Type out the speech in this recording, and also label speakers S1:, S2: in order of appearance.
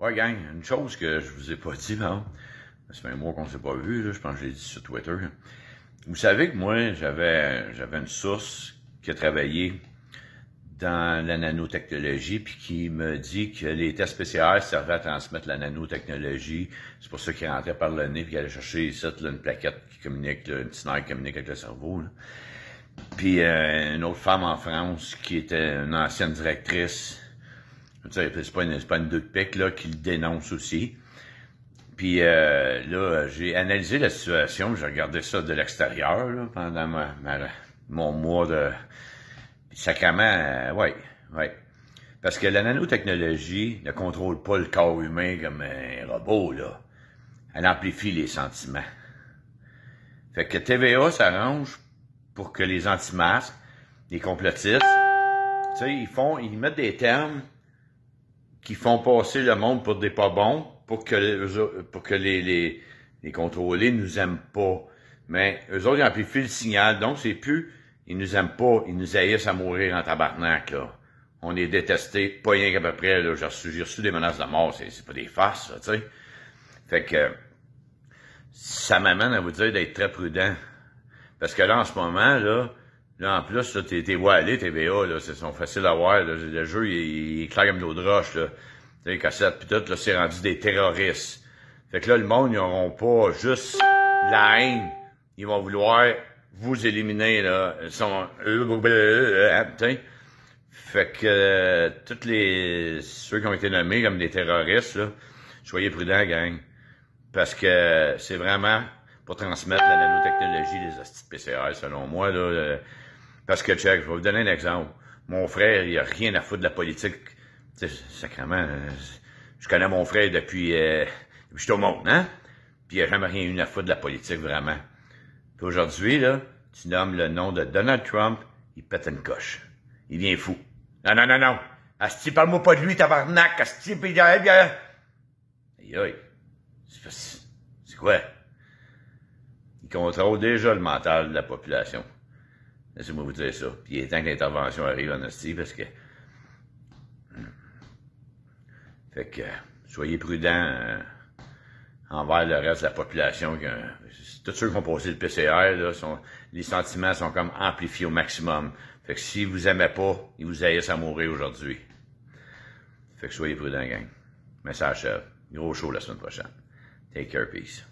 S1: Ouais, gang, une chose que je vous ai pas dit, non? c'est un mois qu'on s'est pas vu, là. Je pense que je l'ai dit sur Twitter. Vous savez que moi, j'avais, j'avais une source qui a travaillé dans la nanotechnologie, puis qui me dit que les tests PCR servaient à transmettre la nanotechnologie. C'est pour ça qu'il rentrait par le nez, puis qu'il allait chercher une plaquette qui communique, là, une petite qui communique avec le cerveau. Puis euh, une autre femme en France qui était une ancienne directrice c'est pas, une, pas une deux de pique, là, qui le dénonce aussi. Puis euh, là, j'ai analysé la situation, j'ai regardé ça de l'extérieur pendant mon mois de... Sacrament, euh, oui, Parce que la nanotechnologie ne contrôle pas le corps humain comme un robot, là. Elle amplifie les sentiments. Fait que TVA s'arrange pour que les anti-masques, les complotistes, tu sais, ils font, ils mettent des termes qui font passer le monde pour des pas bons, pour que, pour que les, les, les contrôlés nous aiment pas. Mais eux autres, ils amplifient le signal, donc c'est plus, ils nous aiment pas, ils nous haïssent à mourir en tabarnak, là. On est détesté, pas rien qu'à peu près, là. J'ai reçu, des menaces de mort, c'est pas des farces, tu sais. Fait que, ça m'amène à vous dire d'être très prudent. Parce que là, en ce moment, là, Là, en plus, là, tes, tes TVA, là, c'est sont faciles à voir. Là. Le jeu, il, il, est comme l'eau de roche, là. T'sais, les cassettes, pis tout, là, c'est rendu des terroristes. Fait que là, le monde, ils n'auront pas juste la haine. Ils vont vouloir vous éliminer, là. Ils sont... Euh, euh, euh, fait que tous les... ceux qui ont été nommés comme des terroristes, là, soyez prudents, gang. Parce que c'est vraiment pour transmettre la nanotechnologie des astuces PCR, selon moi, là... Parce que, je vais vous donner un exemple. Mon frère, il a rien à foutre de la politique. Tu sais, sacrément, je connais mon frère depuis, euh, depuis tout au monde, hein? Puis il a jamais rien eu à foutre de la politique, vraiment. Puis aujourd'hui, là, tu nommes le nom de Donald Trump, il pète une coche. Il vient fou. Non, non, non, non. Asti, parle-moi pas de lui, tabarnak. Asti, pis eh il Aïe, aïe. C'est quoi? Il contrôle déjà le mental de la population. Laissez-moi vous dire ça. Puis il est temps que l'intervention arrive en Ostie parce que. Hmm. Fait que soyez prudents euh, envers le reste de la population. Tous ceux qui ont passé le PCR, les sentiments sont comme amplifiés au maximum. Fait que si vous aimez pas, ils vous haïssent à mourir aujourd'hui. Fait que soyez prudents, gang. Message. Gros show la semaine prochaine. Take care, peace.